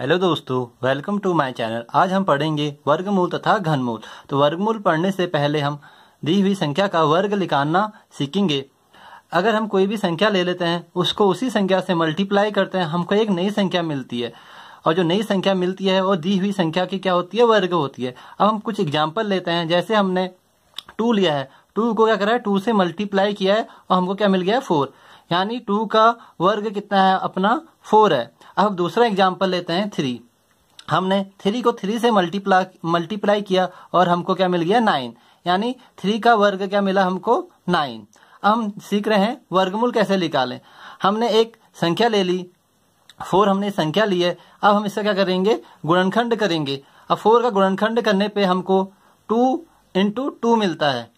hello दोस्तों welcome to my channel आज हम पढ़ेंगे वर्गमूल तथा घनमूल तो वर्गमूल पढ़ने से पहले हम दी हुई संख्या का वर्ग निकालना सीखेंगे अगर हम कोई भी संख्या ले लेते हैं उसको उसी संख्या से मल्टीप्लाई करते हैं हमको एक नई संख्या मिलती है और जो नई संख्या मिलती है वो दी हुई संख्या की क्या होती है वर्ग होती है अब हम कुछ एग्जाम्पल लेते हैं जैसे हमने टू लिया है टू को क्या करा है टू से मल्टीप्लाई किया है और हमको क्या मिल गया है फोर यानी टू का वर्ग कितना है अपना फोर है अब दूसरा एग्जाम्पल लेते हैं थ्री हमने थ्री को थ्री से मल्टीप्लाई मल्टीप्लाई किया और हमको क्या मिल गया नाइन यानी थ्री का वर्ग क्या मिला हमको नाइन अब हम सीख रहे हैं वर्गमूल कैसे निकालें हमने एक संख्या ले ली फोर हमने संख्या ली है अब हम इसका क्या करेंगे गुणनखंड करेंगे अब फोर का गुणनखंड करने पे हमको टू इंटू टू मिलता है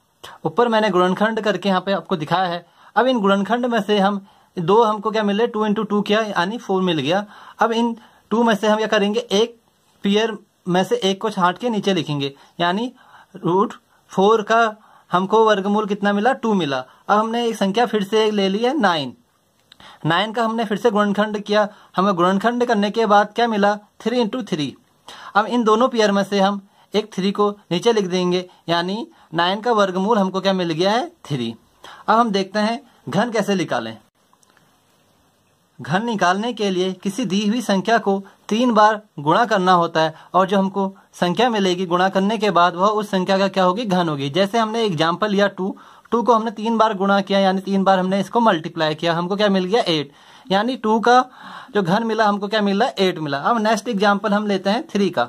ऊपर मैंने गुणनखंड करके यहाँ पे आपको दिखाया है अब इन गुणनखंड में से हम दो हमको क्या मिले टू इंटू टू किया यानी फोर मिल गया अब इन टू में से हम क्या करेंगे एक पेयर में से एक को छाट के नीचे लिखेंगे यानी रूट फोर का हमको वर्गमूल कितना मिला टू मिला अब हमने एक संख्या फिर से एक ले ली है नाइन नाइन का हमने फिर से गुणनखंड किया हमें गुणनखंड करने के बाद क्या मिला थ्री इंटू थ्री अब इन दोनों पेयर में से हम एक थ्री को नीचे लिख देंगे यानी नाइन का वर्गमूल हमको क्या मिल गया है थ्री अब हम देखते हैं घन कैसे निकालें घन निकालने के लिए किसी दी हुई संख्या को तीन बार गुणा करना होता है और जो हमको संख्या मिलेगी गुणा करने के बाद वह उस संख्या का क्या होगी घन होगी जैसे हमने एग्जाम्पल लिया टू टू को हमने तीन बार गुणा किया यानी तीन बार हमने इसको मल्टीप्लाई किया हमको क्या मिल गया एट यानी टू का जो घन मिला हमको क्या मिला एट मिला अब नेक्स्ट एग्जाम्पल हम लेते हैं थ्री का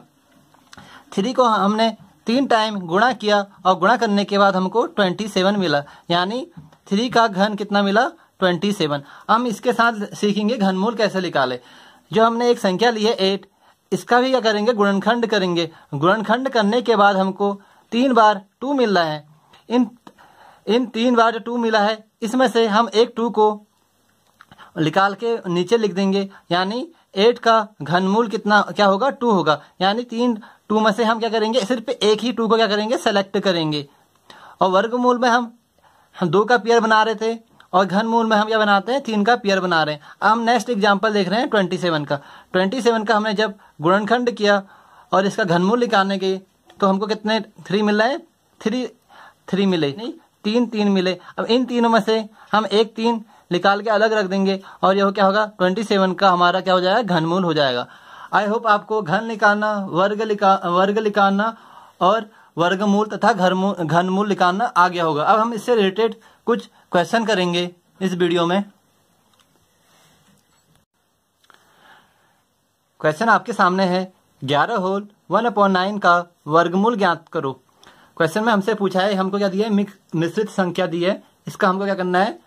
थ्री को हमने तीन टाइम गुणा किया और गुणा करने के बाद हमको ट्वेंटी सेवन मिला यानी थ्री का घन कितना मिला ट्वेंटी सेवन हम इसके साथ सीखेंगे घनमूल कैसे निकाले जो हमने एक संख्या ली है एट इसका भी क्या करेंगे गुणनखंड करेंगे गुणनखंड करने के बाद हमको तीन बार टू मिल रहा है इन इन तीन बार जो टू मिला है इसमें से हम एक टू को निकाल के नीचे लिख देंगे यानी एट का घनमूल कितना क्या होगा टू होगा यानी तीन टू में से हम क्या करेंगे सिर्फ एक ही टू को क्या करेंगे सेलेक्ट करेंगे और वर्गमूल में हम हम दो का पेयर बना रहे थे और घनमूल में हम क्या बनाते हैं तीन का पेयर बना रहे हैं अब हम नेक्स्ट एग्जाम्पल देख रहे हैं ट्वेंटी सेवन का ट्वेंटी सेवन का हमने जब गुणनखंड किया और इसका घनमूल निकालने के तो हमको कितने थ्री मिल रहे थ्री थ्री मिले नहीं तीन तीन मिले अब इन तीनों में से हम एक तीन निकाल के अलग रख देंगे और यह क्या होगा ट्वेंटी सेवन का हमारा क्या हो जाएगा घनमूल हो जाएगा आई होप आपको घन निकालना वर्ग लिका वर्ग निकालना और वर्गमूल तथा घनमूल निकालना आ गया होगा अब हम इससे रिलेटेड कुछ क्वेश्चन करेंगे इस वीडियो में क्वेश्चन आपके सामने है ग्यारह होल वन अपॉइंट नाइन का वर्गमूल ज्ञात करो क्वेश्चन में हमसे पूछा है हमको क्या दिया है मिश्रित संख्या दी है इसका हमको क्या करना है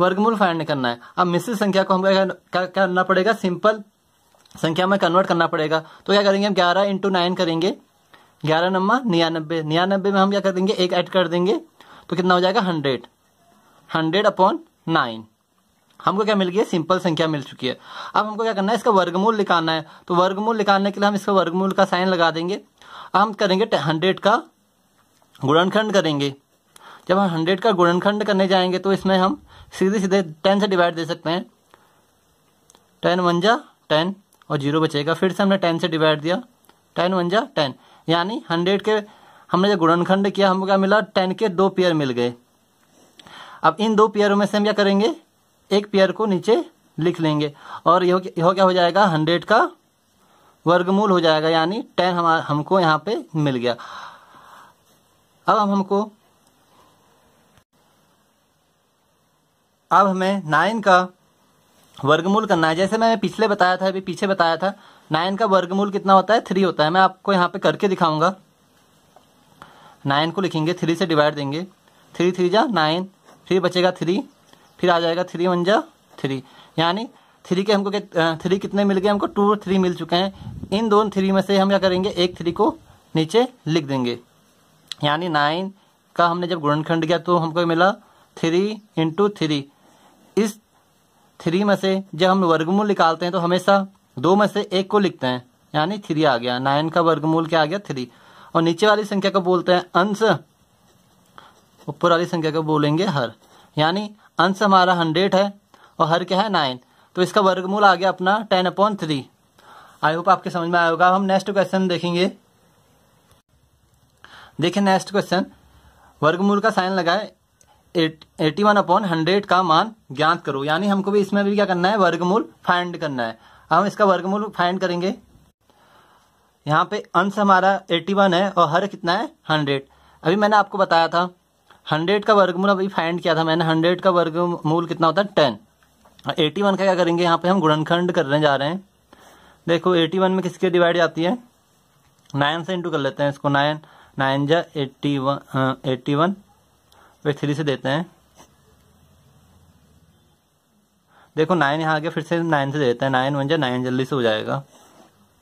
वर्गमूल फाइंड करना है अब मिश्रित संख्या को हमको क्या करना पड़ेगा सिंपल संख्या में कन्वर्ट करना पड़ेगा तो क्या करेंगे हम ग्यारह इंटू नाइन करेंगे ग्यारह नंबर निन्यानबे निन्यानबे में हम क्या कर देंगे एक ऐड कर देंगे तो कितना हो जाएगा हंड्रेड हंड्रेड अपॉन नाइन हमको क्या मिल गया सिंपल संख्या मिल चुकी है अब हमको क्या करना है इसका वर्गमूल निकालना है तो वर्गमूल निकालने के लिए हम इसका वर्गमूल का साइन लगा देंगे अब हम करेंगे हंड्रेड का गुणनखंड करेंगे जब हम हंड्रेड का गुणनखंड करने जाएंगे तो इसमें हम सीधे सीधे टेन से डिवाइड दे सकते हैं टेन वंजा टेन और जीरो बचेगा फिर से हमने टेन से डिवाइड दिया टेन वंजा टेन यानी हंड्रेड के हमने जो गुणनखंड किया हमको क्या मिला टेन के दो पेयर मिल गए अब इन दो पेयरों में से हम क्या करेंगे एक पेयर को नीचे लिख लेंगे और यह क्या हो जाएगा हंड्रेड का वर्गमूल हो जाएगा यानी टेन हम हमको यहाँ पे मिल गया अब हम हमको अब हमें नाइन का वर्गमूल करना है जैसे मैंने पिछले बताया था अभी पीछे बताया था नाइन का वर्गमूल कितना होता है थ्री होता है मैं आपको यहाँ पे करके दिखाऊंगा नाइन को लिखेंगे थ्री से डिवाइड देंगे थ्री थ्री जा नाइन फिर बचेगा थ्री फिर आ जाएगा थ्री वन जा थ्री यानी थ्री के हमको थ्री कितने मिल गए हमको टू और थ्री मिल चुके हैं इन दोनों थ्री में से हम क्या करेंगे एक थ्री को नीचे लिख देंगे यानी नाइन का हमने जब गुणनखंड किया तो हमको मिला थ्री इंटू थ्री इस थ्री में से जब हम वर्गमूल निकालते हैं तो हमेशा दो में से एक को लिखते हैं यानी थ्री आ गया नाइन का वर्गमूल क्या आ गया थ्री और नीचे वाली संख्या को बोलते हैं अंश ऊपर वाली संख्या को बोलेंगे हर यानी अंश हमारा हंड्रेड है और हर क्या है नाइन तो इसका वर्गमूल आ गया अपना ten upon three I hope आपके समझ में आया होगा हम नेक्स्ट क्वेश्चन देखेंगे देखिए नेक्स्ट क्वेश्चन वर्गमूल का साइन लगाए एटी वन अपॉन हंड्रेड का मान ज्ञात करो यानी हमको भी इसमें भी क्या करना है वर्गमूल फाइंड करना है हम इसका वर्गमूल फाइंड करेंगे यहाँ पे अंश हमारा एटी वन है और हर कितना है हंड्रेड अभी मैंने आपको बताया था हंड्रेड का वर्गमूल अभी फाइंड किया था मैंने हंड्रेड का वर्गमूल कितना होता है टेन एटी वन का क्या करेंगे यहाँ पे हम गुणनखंड करने जा रहे हैं देखो एटी वन में किसके डिवाइड जाती है नाइन से इंटू कर लेते हैं इसको नाइन नाइन जा एट्टी वन एट्टी वन फिर थ्री से देते हैं देखो नाइन यहाँ आगे फिर से नाइन से देते हैं नाइन वन जा नाइन जल्दी से हो जाएगा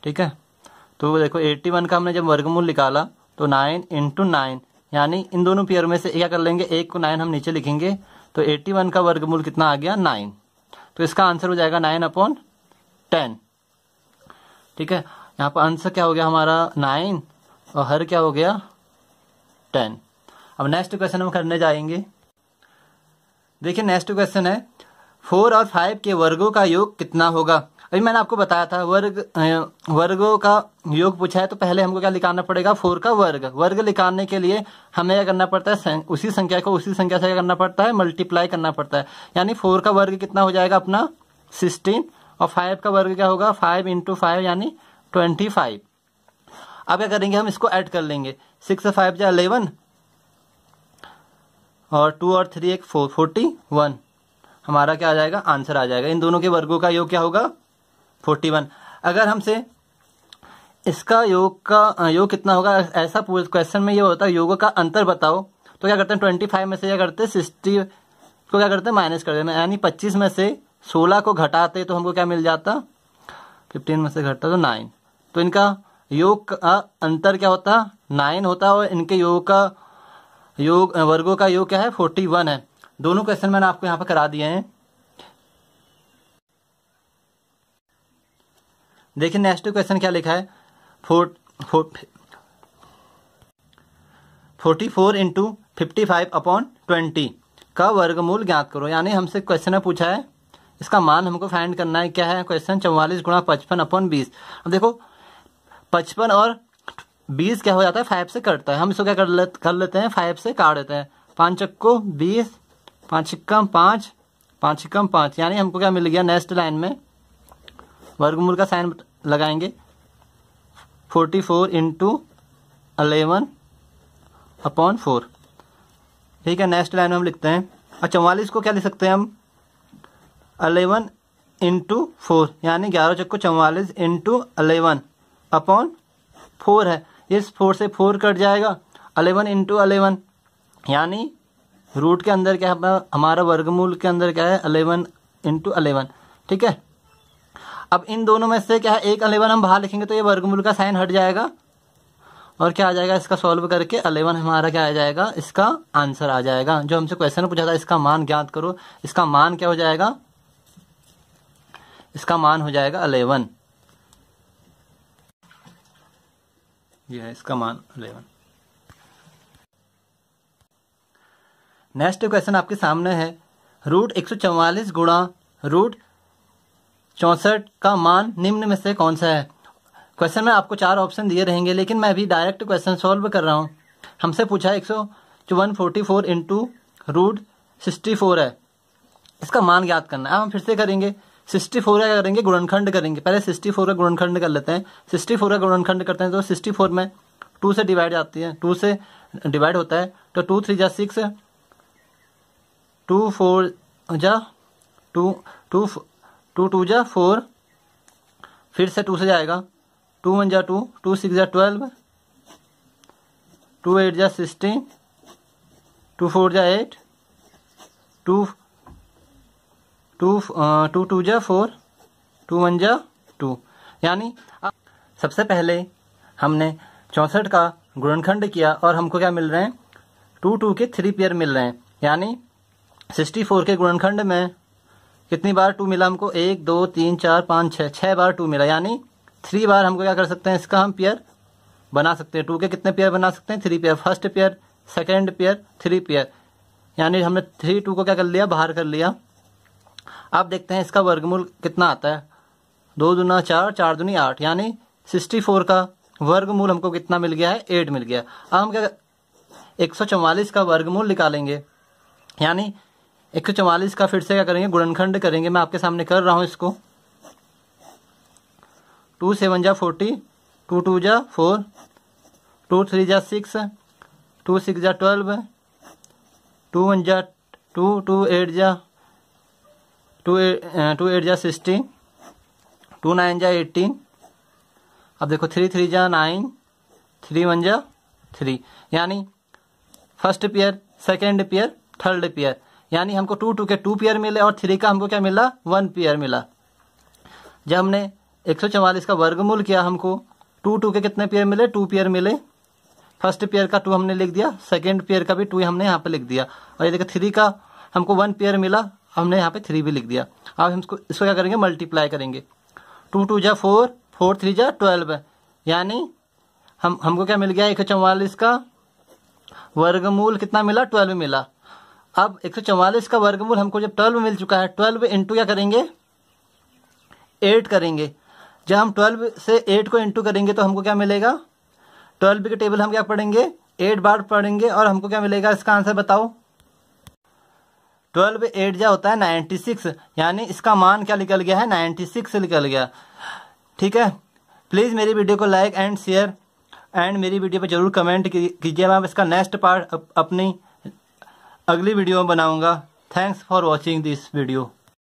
ठीक है तो देखो एट्टी वन का हमने जब वर्गमूल निकाला तो नाइन इंटू नाइन यानी इन दोनों पेयर में से क्या कर लेंगे एक को नाइन हम नीचे लिखेंगे तो एट्टी वन का वर्गमूल कितना आ गया नाइन तो इसका आंसर हो जाएगा नाइन अपॉन टेन ठीक है यहाँ पर आंसर क्या हो गया हमारा नाइन और हर क्या हो गया टेन अब नेक्स्ट क्वेश्चन हम करने जाएंगे देखिए नेक्स्ट क्वेश्चन है फोर और फाइव के वर्गों का योग कितना होगा अभी मैंने आपको बताया था वर्ग वर्गों का योग पूछा है तो पहले हमको क्या लिखाना पड़ेगा फोर का वर्ग वर्ग लिखाने के लिए हमें क्या करना पड़ता है उसी संख्या को उसी संख्या से क्या करना पड़ता है मल्टीप्लाई करना पड़ता है यानी फोर का वर्ग कितना हो जाएगा अपना सिक्सटीन और फाइव का वर्ग क्या होगा फाइव इंटू फाइव यानी ट्वेंटी फाइव अब क्या करेंगे हम इसको ऐड कर लेंगे सिक्स फाइव या अलेवन और टू और थ्री एक फोर फोर्टी वन हमारा क्या आ जाएगा आंसर आ जाएगा इन दोनों के वर्गों का योग क्या होगा फोर्टी वन अगर हमसे इसका योग का योग कितना होगा ऐसा पूरे क्वेश्चन में ये होता है योगों का अंतर बताओ तो क्या करते हैं ट्वेंटी फाइव में से क्या करते हैं सिक्सटी को क्या करते हैं माइनस कर देना यानी पच्चीस में से सोलह को घटाते तो हमको क्या मिल जाता फिफ्टीन में से घटता तो नाइन तो इनका योग का अंतर क्या होता नाइन होता है और इनके योग का योग वर्गों का योग क्या है फोर्टी वन है दोनों क्वेश्चन मैंने आपको यहाँ पर करा दिए हैं देखिए नेक्स्ट क्वेश्चन क्या लिखा है fort forty four into fifty five upon twenty का वर्गमूल ज्ञात करो यानी हमसे क्वेश्चन पूछा है इसका मान हमको फाइंड करना है क्या है क्वेश्चन चौवालीस गुणा पचपन अपॉन बीस अब देखो पचपन और बीस क्या हो जाता है फाइव से कटता है हम इसको क्या कर लेते कर लेते हैं फाइव से काट देते हैं पाँच चक्को बीस पाँच इक्कम पाँच पाँच इक्कम पाँच यानी हमको क्या मिल गया नेक्स्ट लाइन में वर्गमूल का साइन लगाएंगे forty four into eleven upon four ठीक है नेक्स्ट लाइन में हम लिखते हैं और अच्छा, चवालीस को क्या लिख सकते हैं हम अलेवन इंटू फोर यानी ग्यारह चक्को चवालीस इंटू अलेवन अपॉन फोर है इस फोर से फोर कट जाएगा अलेवन इंटू अलेवन यानी रूट के अंदर क्या हमारा वर्गमूल के अंदर क्या है अलेवन इंटू अलेवन ठीक है अब इन दोनों में से क्या है एक अलेवन हम बाहर लिखेंगे तो ये वर्गमूल का साइन हट जाएगा और क्या आ जाएगा इसका सॉल्व करके अलेवन हमारा क्या आ जाएगा इसका आंसर आ जाएगा जो हमसे क्वेश्चन पूछा था इसका मान ज्ञात करो इसका मान क्या हो जाएगा इसका मान हो जाएगा अलेवन ये है इसका मान अलेवन नेक्स्ट क्वेश्चन आपके सामने है रूट एक सौ चौवालीस गुणा रूट चौंसठ का मान निम्न में से कौन सा है क्वेश्चन में आपको चार ऑप्शन दिए रहेंगे लेकिन मैं अभी डायरेक्ट क्वेश्चन सॉल्व कर रहा हूँ हमसे पूछा एक सौ one forty four root sixty four है इसका मान ज्ञात करना है अब हम फिर से करेंगे सिक्सटी फोर का करेंगे गुणनखंड करेंगे पहले सिक्सटी फोर का गुणनखंड कर लेते हैं सिक्सटी फोर का गुणनखंड करते हैं तो सिक्सटी फोर में टू से डिवाइड जाती है टू से डिवाइड होता है तो टू थ्री जा सिक्स टू फोर जा टू टू टू टू जा फोर फिर से टू से जाएगा टू वन जा टू टू सिक्स जा ट्वेल्व टू एट जा सिक्सटीन टू फोर जा eight two two two two जा फोर टू वन जा टू यानी सबसे पहले हमने चौंसठ का गुणनखंड किया और हमको क्या मिल रहे हैं टू टू के थ्री पेयर मिल रहे हैं यानी सिक्सटी फोर के गुणनखंड में कितनी बार टू मिला हमको एक दो तीन चार पाँच छः छः बार टू मिला यानी थ्री बार हमको क्या कर सकते हैं इसका हम पेयर बना सकते हैं टू के कितने पेयर बना सकते हैं three pair first pair second pair three pair यानी हमने थ्री टू को क्या कर लिया बाहर कर लिया अब देखते हैं इसका वर्गमूल कितना आता है दो दुना चार चार दुनी आठ यानी सिक्सटी फोर का वर्गमूल हमको कितना मिल गया है एट मिल गया अब हम क्या एक सौ चौवालीस का वर्गमूल निकालेंगे यानी एक सौ चौवालीस का फिर से क्या करेंगे गुणनखंड करेंगे मैं आपके सामने कर रहा हूँ इसको टू सेवन जा फोर्टी टू टू जा फोर टू थ्री जा सिक्स टू सिक्स जा ट्वेल्व टू वन जा टू टू एट जा टू टू एट जा सिक्सटीन टू नाइन जा एटीन अब देखो थ्री थ्री जा नाइन थ्री वन जा थ्री यानी first pair second pair third pair यानी हमको टू टू के टू पेयर मिले और थ्री का हमको क्या मिला वन पेयर मिला जब हमने एक सौ चवालीस का वर्गमूल किया हमको टू टू के कितने पेयर मिले टू पेयर मिले फर्स्ट पेयर का टू हमने लिख दिया सेकेंड पेयर का भी टू हमने यहाँ पर लिख दिया और ये देखिए थ्री का हमको वन पेयर मिला हमने यहाँ पे थ्री भी लिख दिया अब हम इसको इसको क्या करेंगे मल्टीप्लाई करेंगे टू टू जा फोर फोर थ्री जा ट्वेल्व है यानी हम हमको क्या मिल गया एक सौ चौवालीस का वर्गमूल कितना मिला ट्वेल्व मिला अब एक का वर्गमूल हमको जब ट्वेल्व मिल चुका है ट्वेल्व इंटू क्या करेंगे एट करेंगे जब हम ट्वेल्व से एट को इंटू करेंगे तो हमको क्या मिलेगा ट्वेल्व के टेबल हम क्या पढ़ेंगे एट बार पढ़ेंगे और हमको क्या मिलेगा इसका आंसर बताओ ट्वेल्व एट जो होता है नाइन्टी सिक्स यानी इसका मान क्या निकल गया है नाइन्टी सिक्स निकल गया ठीक है प्लीज़ मेरी वीडियो को लाइक एंड शेयर एंड मेरी वीडियो पर जरूर कमेंट कीजिए मैं इसका नेक्स्ट पार्ट अपनी अगली वीडियो में बनाऊंगा thanks for watching this video